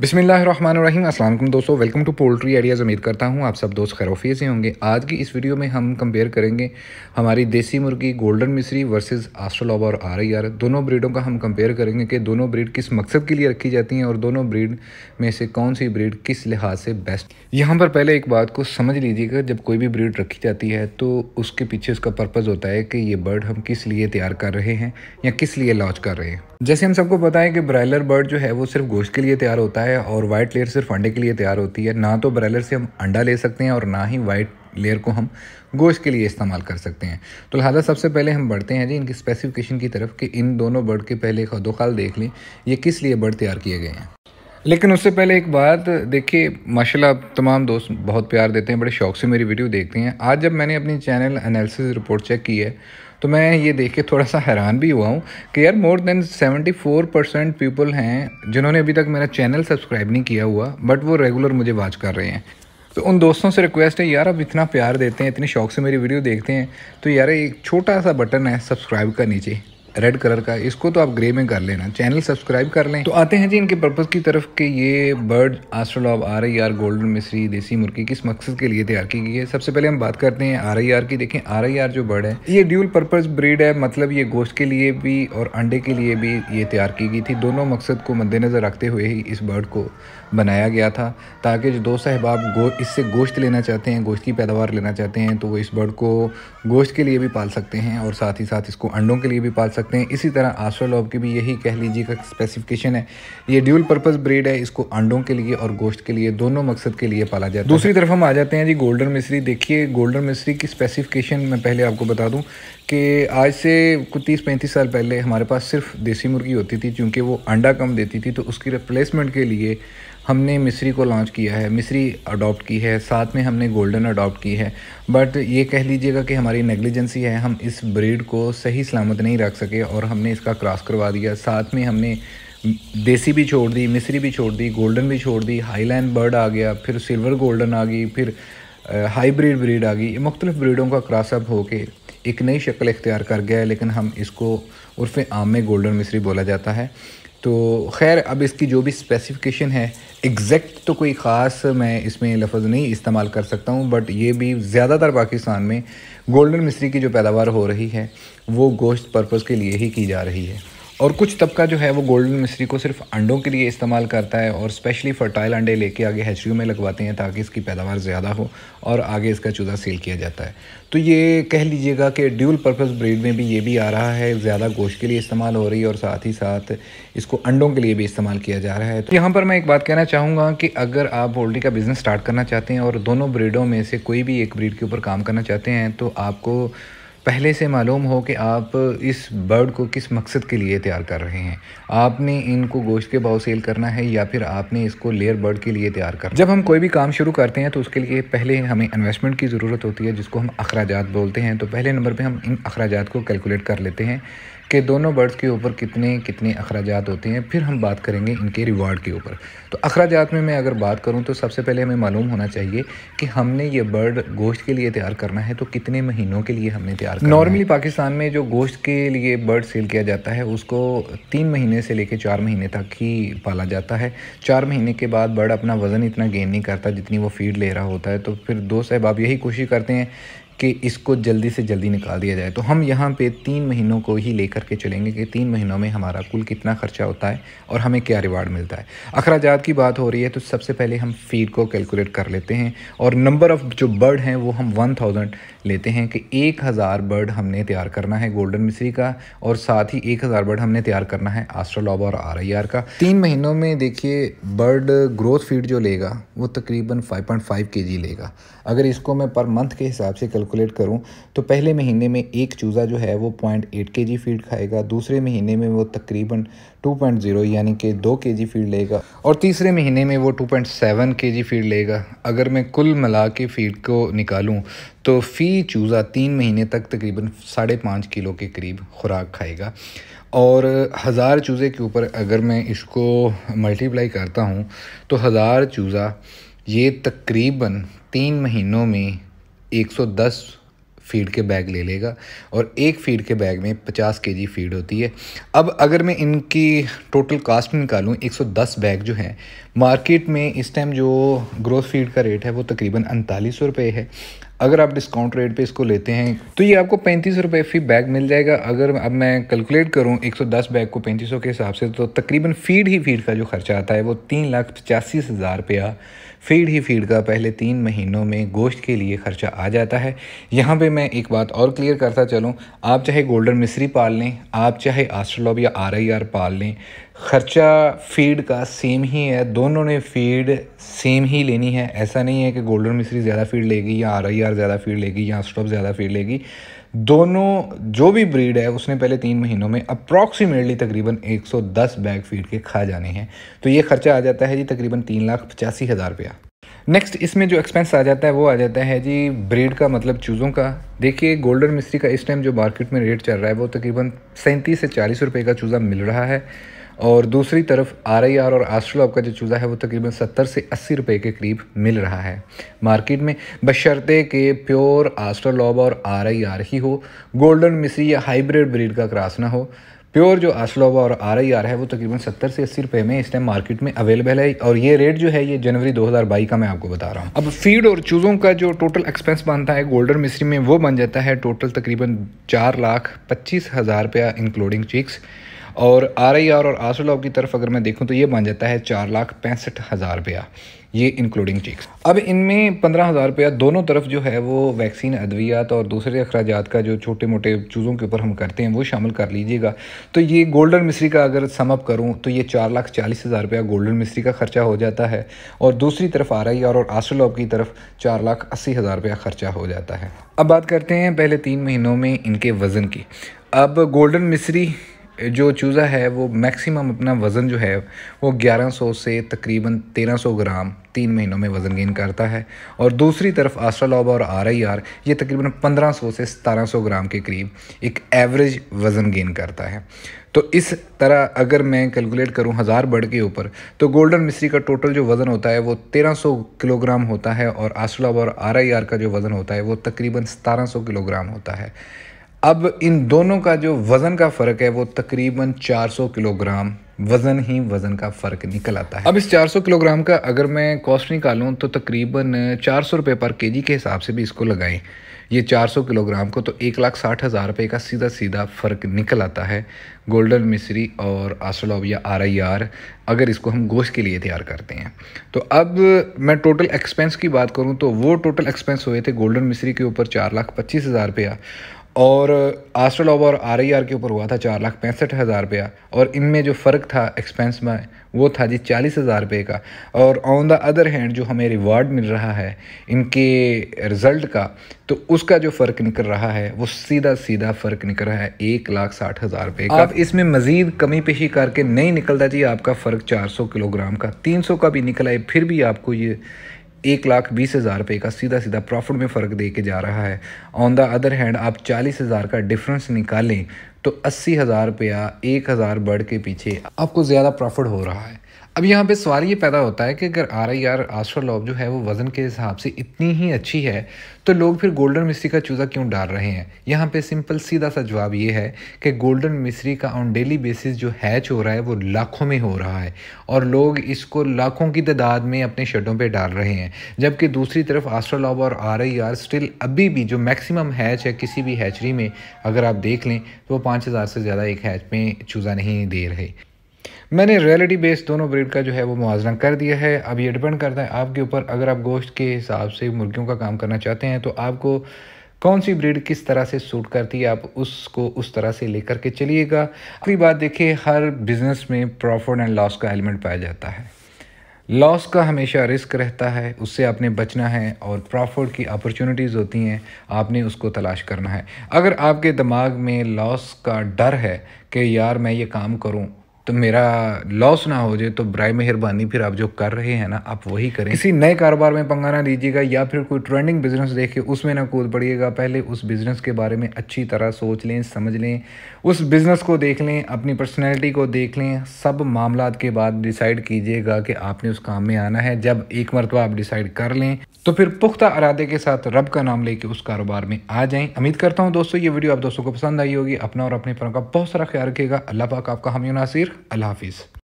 बिसमीम असल दोस्तों वेलकम टू पोल्ट्री आइडियाज़ उम्मीद करता हूँ आप सब दोस्त खैरोफिए से होंगे आज की इस वीडियो में हम कंपेयर करेंगे हमारी देसी मुर्गी गोल्डन मिश्री वर्सेस आस्ट्रोलॉबा और आर आई आर दोनों ब्रीडों का हम कंपेयर करेंगे कि दोनों ब्रीड किस मकसद के लिए रखी जाती हैं और दोनों ब्रीड में से कौन सी ब्रीड किस लिहाज से बेस्ट यहाँ पर पहले एक बात को समझ लीजिएगा जब कोई भी ब्रीड रखी जाती है तो उसके पीछे उसका पर्पज़ होता है कि ये बर्ड हम किस लिए तैयार कर रहे हैं या किस लिए लॉन्च कर रहे हैं जैसे हम सबको पता है कि ब्रायलर बर्ड जो है वो सिर्फ गोश्त के लिए तैयार होता है और वाइट लेयर सिर्फ अंडे के लिए तैयार होती है ना तो ब्रायलर से हम अंडा ले सकते हैं और ना ही वाइट लेयर को हम गोश्त के लिए इस्तेमाल कर सकते हैं तो लिहाजा सबसे पहले हम बढ़ते हैं जी इनकी स्पेसिफिकेशन की तरफ कि इन दोनों बर्ड के पहले खदोखाल देख लें ये किस लिए बर्ड तैयार किए गए हैं लेकिन उससे पहले एक बात देखिए माशाल्लाह तमाम दोस्त बहुत प्यार देते हैं बड़े शौक से मेरी वीडियो देखते हैं आज जब मैंने अपनी चैनल एनालिसिस रिपोर्ट चेक की है तो मैं ये देख के थोड़ा सा हैरान भी हुआ हूँ कि यार मोर देन 74 परसेंट पीपल हैं जिन्होंने अभी तक मेरा चैनल सब्सक्राइब नहीं किया हुआ बट वो रेगुलर मुझे वॉच कर रहे हैं तो उन दोस्तों से रिक्वेस्ट है यार अब इतना प्यार देते हैं इतने शौक से मेरी वीडियो देखते हैं तो यार एक छोटा सा बटन है सब्सक्राइब का नीचे रेड कलर का इसको तो आप ग्रे में कर लेना चैनल सब्सक्राइब कर लें तो आते हैं जी इनके पर्पज़ की तरफ कि ये bird Australorp R I R golden मिश्री देसी मुर्गी किस मकसद के लिए तैयार की गई है सबसे पहले हम बात करते हैं आर आई आर की देखें आर आई आर जो बर्ड है ये ड्यूल पर्पज़ ब्रीड है मतलब ये गोश्त के लिए भी और अंडे के लिए भी ये तैयार की गई थी दोनों मकसद को मद्देनज़र रखते हुए ही इस बर्ड को बनाया गया था ताकि जो दो साहबाब गो इससे गोश्त लेना चाहते हैं गोश्त की पैदावार लेना चाहते हैं तो वो इस बर्ड को गोश्त के लिए भी पाल सकते हैं और साथ ही साथ इसको अंडों के लिए भी पाल सकते हैं इसी तरह आस्ट्रोलॉब की भी यही कह लीजिए का स्पेसिफिकेशन है ये ड्यूल पर्पज़ ब्रीड है इसको अंडों के लिए और गोश्त के लिए दोनों मकसद के लिए पाला जाता है दूसरी तरफ हम आ जाते हैं जी गोल्डन मिश्री देखिए गोल्डन मिश्री की स्पेसिफिकेशन मैं पहले आपको बता दूँ कि आज से कुछ तीस पैंतीस साल पहले हमारे पास सिर्फ देसी मुर्गी होती थी चूँकि वो अंडा कम देती थी तो उसकी रिप्लेसमेंट के लिए हमने मिस्री को लॉन्च किया है मिस्री अडॉप्ट की है साथ में हमने गोल्डन अडॉप्ट की है बट ये कह लीजिएगा कि हमारी नेग्लिजेंसी है हम इस ब्रीड को सही सलामत नहीं रख सके और हमने इसका क्रॉस करवा दिया साथ में हमने देसी भी छोड़ दी मिस्री भी छोड़ दी गोल्डन भी छोड़ दी हाईलैंड बर्ड आ गया फिर सिल्वर गोल्डन आ गई फिर हाईब्रिड ब्रीड आ गई मुख्तलिफ ब्रीडों का क्रॉसअप होके एक नई शक्ल इख्तियार कर गया है लेकिन हम इसको उर्फ आम में गोल्डन मिस्री बोला जाता है तो खैर अब इसकी जो भी स्पेसिफिकेशन है एग्जैक्ट तो कोई ख़ास मैं इसमें लफज नहीं इस्तेमाल कर सकता हूँ बट ये भी ज़्यादातर पाकिस्तान में गोल्डन मिश्री की जो पैदावार हो रही है वो गोश्त पर्पज़ के लिए ही की जा रही है और कुछ तबका जो है वो गोल्डन मिश्री को सिर्फ अंडों के लिए इस्तेमाल करता है और स्पेशली फर्टाइल अंडे लेके आगे हैचरियों में लगवाते हैं ताकि इसकी पैदावार ज़्यादा हो और आगे इसका चूज़ा सेल किया जाता है तो ये कह लीजिएगा कि ड्यूल पर्पज़ ब्रीड में भी ये भी आ रहा है ज़्यादा गोश्त के लिए इस्तेमाल हो रही है और साथ ही साथ इसको अंडों के लिए भी इस्तेमाल किया जा रहा है तो यहाँ पर मैं एक बात कहना चाहूँगा कि अगर आप पोल्ट्री का बिज़नेस स्टार्ट करना चाहते हैं और दोनों ब्रीडों में से कोई भी एक ब्रीड के ऊपर काम करना चाहते हैं तो आपको पहले से मालूम हो कि आप इस बर्ड को किस मकसद के लिए तैयार कर रहे हैं आपने इनको गोश्त के भाव सेल करना है या फिर आपने इसको लेयर बर्ड के लिए तैयार करना जब हम कोई भी काम शुरू करते हैं तो उसके लिए पहले हमें इन्वेस्टमेंट की ज़रूरत होती है जिसको हम अखराज बोलते हैं तो पहले नंबर पर हम इन अखराज को कैलकुलेट कर लेते हैं कि दोनों बर्ड्स के ऊपर कितने कितने अखराज होते हैं फिर हम बात करेंगे इनके रिवार्ड के ऊपर तो अखराज में मैं अगर बात करूँ तो सबसे पहले हमें मालूम होना चाहिए कि हमने ये बर्ड गोश्त के लिए तैयार करना है तो कितने महीनों के लिए हमने तैयार नॉर्मली पाकिस्तान में जो गोश्त के लिए बर्ड सेल किया जाता है उसको तीन महीने से लेकर चार महीने तक ही पाला जाता है चार महीने के बाद बर्ड अपना वज़न इतना गेन नहीं करता जितनी वो फीड ले रहा होता है तो फिर दो साहब आप यही कोशिश करते हैं कि इसको जल्दी से जल्दी निकाल दिया जाए तो हम यहाँ पे तीन महीनों को ही लेकर के चलेंगे कि तीन महीनों में हमारा कुल कितना खर्चा होता है और हमें क्या रिवार्ड मिलता है अखराज की बात हो रही है तो सबसे पहले हम फीड को कैलकुलेट कर लेते हैं और नंबर ऑफ़ जो बर्ड हैं वो हम वन थाउजेंड लेते हैं कि एक हज़ार बर्ड हमने तैयार करना है गोल्डन मिश्री का और साथ ही एक हज़ार बर्ड हमने तैयार करना है आस्ट्रोलॉब और आर का तीन महीनों में देखिए बर्ड ग्रोथ फीड जो लेगा वो तकरीबन 5.5 जी लेगा अगर इसको मैं पर मंथ के हिसाब से कैलकुलेट करूँ तो पहले महीने में एक चूज़ा जो है वो पॉइंट एट के जी फीड खाएगा दूसरे महीने में वो तकरीबन 2.0 यानी कि दो के जी फीड लेगा और तीसरे महीने में वो 2.7 के जी फीड लेगा अगर मैं कुल मिला के फीड को निकालूँ तो फ़ी चूज़ा तीन महीने तक तकरीबन साढ़े पाँच किलो के करीब खुराक खाएगा और हज़ार चूज़े के ऊपर अगर मैं इसको मल्टीप्लाई करता हूँ तो हज़ार चूज़ा ये तकरीबन तीन महीनों में 110 फीड के बैग ले लेगा और एक फीड के बैग में 50 के फीड होती है अब अगर मैं इनकी टोटल कास्ट निकालूँ 110 बैग जो हैं मार्केट में इस टाइम जो ग्रोथ फीड का रेट है वो तकरीबन उनतालीस रुपये है अगर आप डिस्काउंट रेट पे इसको लेते हैं तो ये आपको पैंतीस रुपये फी बैग मिल जाएगा अगर अब मैं कैलकुलेट करूँ 110 बैग को पैंतीस के हिसाब से तो तकरीबन फीड ही फीड का जो खर्चा आता है वो तीन लाख पचासी हज़ार रुपया फीड ही फीड का पहले तीन महीनों में गोश्त के लिए खर्चा आ जाता है यहाँ पे मैं एक बात और क्लियर करता चलूँ आप चाहे गोल्डन मिश्री पाल लें आप चाहे आस्ट्रोलॉब या आर पाल लें खर्चा फीड का सेम ही है दोनों ने फीड सेम ही लेनी है ऐसा नहीं है कि गोल्डन मिश्री ज़्यादा फीड लेगी या आर आई आर ज़्यादा फीड लेगी या स्टॉप ज़्यादा फीड लेगी दोनों जो भी ब्रीड है उसने पहले तीन महीनों में अप्रॉक्सीमेटली तकरीबन 110 बैग फीड के खा जाने हैं तो ये खर्चा आ जाता है जी तकरीबन तीन लाख पचासी हज़ार रुपया नेक्स्ट इसमें जो एक्सपेंस आ जाता है वो आ जाता है जी ब्रीड का मतलब चूज़ों का देखिए गोल्डन मिस्त्री का इस टाइम जो मार्केट में रेट चल रहा है वो तकरीबन सैंतीस से चालीस रुपये का चूज़ा मिल रहा है और दूसरी तरफ आर आई आर और आस्ट्रोल का जो चूज़ा है वो तकरीबन सत्तर से अस्सी रुपये के करीब मिल रहा है मार्केट में बशर्ते के प्योर आस्ट्रोलॉब और आर आई आर ही हो गोल्डन मिसी या हाइब्रिड ब्रीड का क्रास ना हो प्योर जो आसलोवा और आर आई आर है वो तकरीबन सत्तर से अस्सी रुपये में इस टाइम मार्केट में अवेलेबल है और ये रेट जो है ये जनवरी 2022 का मैं आपको बता रहा हूँ अब फीड और चूज़ों का जो टोटल एक्सपेंस बनता है गोल्डन मिस्री में वो बन जाता है टोटल तकरीबन चार लाख पच्चीस हज़ार रुपया इंक्लूडिंग चिक्स और आर आई आर और आसुलाव की तरफ अगर मैं देखूँ तो ये बन जाता है चार लाख पैंसठ हज़ार रुपया ये इंक्लूडिंग चेक्स अब इनमें पंद्रह हज़ार रुपया दोनों तरफ जो है वो वैक्सीन अद्वियात और दूसरे अखराज का जो छोटे मोटे चूज़ों के ऊपर हम करते हैं वो शामिल कर लीजिएगा तो ये गोल्डन मिस्री का अगर समअप करूँ तो ये चार लाख चालीस हज़ार रुपया गोल्डन मिस्री का खर्चा हो जाता है और दूसरी तरफ आर आई आर और आसुलॉब की तरफ चार लाख अस्सी हज़ार रुपया खर्चा हो जाता है अब बात करते हैं पहले तीन महीनों में इनके वज़न की अब गोल्डन मिस्री जो चूज़ा है वो मैक्सिमम अपना वज़न जो है वो 1100 से तकरीबन 1300 ग्राम तीन महीनों में वज़न गेन करता है और दूसरी तरफ आस्ट्रालॉबा और आर आई आर ये तकरीबन 1500 से 1700 ग्राम के करीब एक एवरेज वज़न गेन करता है तो इस तरह अगर मैं कैलकुलेट करूं हज़ार बर्ड के ऊपर तो गोल्डन मिस्री का टोटल जो वज़न होता है वो 1300 किलोग्राम होता है और लॉबा और आर आई आर का जो वज़न होता है वो तकरीबन सौ किलोग्राम होता है अब इन दोनों का जो वज़न का फ़र्क है वो तकरीबन 400 किलोग्राम वज़न ही वज़न का फ़र्क निकल आता है अब इस 400 किलोग्राम का अगर मैं कॉस्ट निकालूँ तो तकरीबन चार सौ रुपये पर के के हिसाब से भी इसको लगाएं ये 400 किलोग्राम को तो एक लाख साठ हज़ार रुपये का सीधा सीधा फ़र्क निकल आता है गोल्डन मिश्री और आसलॉब या आर आई आर अगर इसको हम गोश्त के लिए तैयार करते हैं तो अब मैं टोटल एक्सपेंस की बात करूँ तो वो टोटल एक्सपेंस हुए थे गोल्डन मिश्री के ऊपर चार लाख पच्चीस हज़ार रुपया और आस्ट्रल और आर आई आर के ऊपर हुआ था चार लाख पैंसठ हज़ार रुपया और इनमें जो फ़र्क था एक्सपेंस में वो था जी चालीस हज़ार रुपये का और ऑन द अदर हैंड जो हमें रिवार्ड मिल रहा है इनके रिज़ल्ट का तो उसका जो फ़र्क निकल रहा है वो सीधा सीधा फ़र्क निकल रहा है एक लाख साठ हज़ार रुपये का आप इसमें मज़ीद कमी पेशी करके नहीं निकलता जी आपका फ़र्क चार सौ किलोग्राम का तीन सौ का भी निकला है फिर भी आपको ये एक लाख बीस हज़ार रुपये का सीधा सीधा प्रॉफिट में फ़र्क दे के जा रहा है ऑन द अदर हैंड आप चालीस हज़ार का डिफरेंस निकालें तो अस्सी हज़ार रुपया एक हज़ार बढ़ के पीछे आपको ज़्यादा प्रॉफिट हो रहा है अब यहाँ पे सवाल ये पैदा होता है कि अगर आर आई आर आस्ट्रोलॉब जो है वो वज़न के हिसाब से इतनी ही अच्छी है तो लोग फिर गोल्डन मिस्री का चूज़ा क्यों डाल रहे हैं यहाँ पे सिंपल सीधा सा जवाब ये है कि गोल्डन मिस्री का ऑन डेली बेसिस जो हैच हो रहा है वो लाखों में हो रहा है और लोग इसको लाखों की तादाद में अपने शर्टों पर डाल रहे हैं जबकि दूसरी तरफ आस्ट्रोलॉब और आर आई आर स्टिल अभी भी जो मैक्सिमम हैच है किसी भी हैचरी में अगर आप देख लें तो वो पाँच हज़ार से ज़्यादा एक हैच में चूज़ा नहीं दे रहे मैंने रियलिटी बेस्ड दोनों ब्रीड का जो है वो मुआजना कर दिया है अब ये डिपेंड करता है आपके ऊपर अगर आप गोश्त के हिसाब से मुर्गियों का काम करना चाहते हैं तो आपको कौन सी ब्रीड किस तरह से सूट करती है आप उसको उस तरह से लेकर के चलिएगा अगली बात देखिए हर बिजनेस में प्रॉफिट एंड लॉस का एलिमेंट पाया जाता है लॉस का हमेशा रिस्क रहता है उससे आपने बचना है और प्रॉफिट की अपॉर्चुनिटीज़ होती हैं आपने उसको तलाश करना है अगर आपके दिमाग में लॉस का डर है कि यार मैं ये काम करूं तो मेरा लॉस ना हो जाए तो ब्राय मेहरबानी फिर आप जो कर रहे हैं ना आप वही करें किसी नए कारोबार में पंगा ना लीजिएगा या फिर कोई ट्रेंडिंग बिजनेस देख के उसमें ना कूद पड़िएगा पहले उस बिज़नेस के बारे में अच्छी तरह सोच लें समझ लें उस बिज़नेस को देख लें अपनी पर्सनैलिटी को देख लें सब मामला के बाद डिसाइड कीजिएगा कि आपने उस काम में आना है जब एक मरतबा आप डिसाइड कर लें तो फिर पुख्ता अरादे के साथ रब का नाम लेके उस कारोबार में आ जाएं उम्मीद करता हूँ दोस्तों ये वीडियो आप दोस्तों को पसंद आई होगी अपना और अपने परों का बहुत सारा ख्याल रखिएगा अल्लाह पाक आपका हम नासिर Akhir, Allah